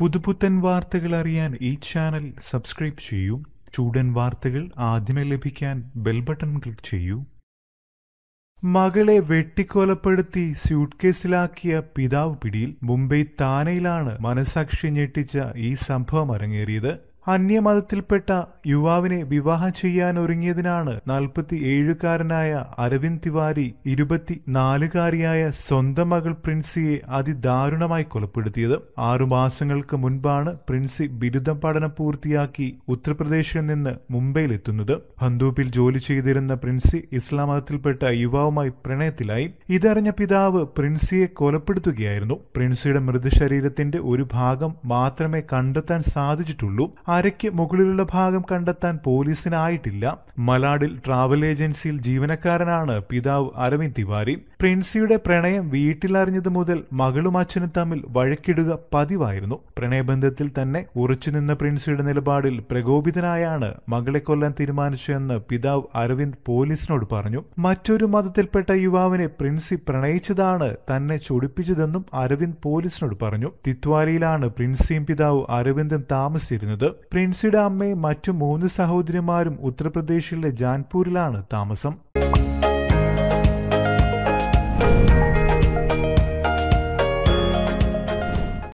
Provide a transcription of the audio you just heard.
പുതുപുത്തൻ വാർത്തകൾ അറിയാൻ ഈ ചാനൽ സബ്സ്ക്രൈബ് ചെയ്യൂ ചൂടൻ വാർത്തകൾ ആദ്യമേ ലഭിക്കാൻ ബെൽ ബട്ടൺ ക്ലിക്ക് ചെയ്യൂ മകളെ വെട്ടിക്കൊലപ്പെടുത്തി കേസിലാക്കിയ പിതാവ് പിടിയിൽ മുംബൈ താനയിലാണ് മനസാക്ഷി ഞെട്ടിച്ച ഈ സംഭവം അരങ്ങേറിയത് അന്യമതത്തിൽപ്പെട്ട യുവാവിനെ വിവാഹം ചെയ്യാൻ ഒരുങ്ങിയതിനാണ് നാൽപ്പത്തി ഏഴുകാരനായ അരവിന്ദ് തിവാരി ഇരുപത്തിനാലുകാരിയായ സ്വന്തം മകൾ പ്രിൻസിയെ അതിദാരുണമായി കൊലപ്പെടുത്തിയത് ആറുമാസങ്ങൾക്ക് മുൻപാണ് പ്രിൻസി ബിരുദം പഠനം പൂർത്തിയാക്കി ഉത്തർപ്രദേശിൽ നിന്ന് മുംബൈയിലെത്തുന്നത് ഹന്ദൂപ്പിൽ ജോലി ചെയ്തിരുന്ന പ്രിൻസി ഇസ്ലാം മതത്തിൽപ്പെട്ട യുവാവുമായി പ്രണയത്തിലായി ഇതറിഞ്ഞ പിതാവ് പ്രിൻസിയെ കൊലപ്പെടുത്തുകയായിരുന്നു പ്രിൻസിയുടെ മൃതശരീരത്തിന്റെ ഒരു ഭാഗം മാത്രമേ കണ്ടെത്താൻ സാധിച്ചിട്ടുള്ളൂ അരയ്ക്ക് മുകളിലുള്ള ഭാഗം കണ്ടെത്താൻ പോലീസിനായിട്ടില്ല മലാഡിൽ ട്രാവൽ ഏജൻസിയിൽ ജീവനക്കാരനാണ് പിതാവ് അരവിന്ദ് തിവാരി പ്രിൻസിയുടെ പ്രണയം വീട്ടിലറിഞ്ഞത് മുതൽ മകളും അച്ഛനും തമ്മിൽ വഴക്കിടുക പതിവായിരുന്നു പ്രണയബന്ധത്തിൽ തന്നെ ഉറച്ചുനിന്ന പ്രിൻസിയുടെ നിലപാടിൽ പ്രകോപിതനായാണ് മകളെ കൊല്ലാൻ തീരുമാനിച്ചെന്ന് പിതാവ് അരവിന്ദ് പോലീസിനോട് പറഞ്ഞു മറ്റൊരു മതത്തിൽപ്പെട്ട യുവാവിനെ പ്രിൻസി പ്രണയിച്ചതാണ് തന്നെ ചൊടിപ്പിച്ചതെന്നും അരവിന്ദ് പോലീസിനോട് പറഞ്ഞു തിത്വാരിയിലാണ് പ്രിൻസിയും പിതാവ് അരവിന്ദും താമസിച്ചിരുന്നത് പ്രിൻസിയുടെ അമ്മയും മറ്റു മൂന്ന് സഹോദരിമാരും ഉത്തർപ്രദേശിലെ ജാൻപൂരിലാണ് താമസം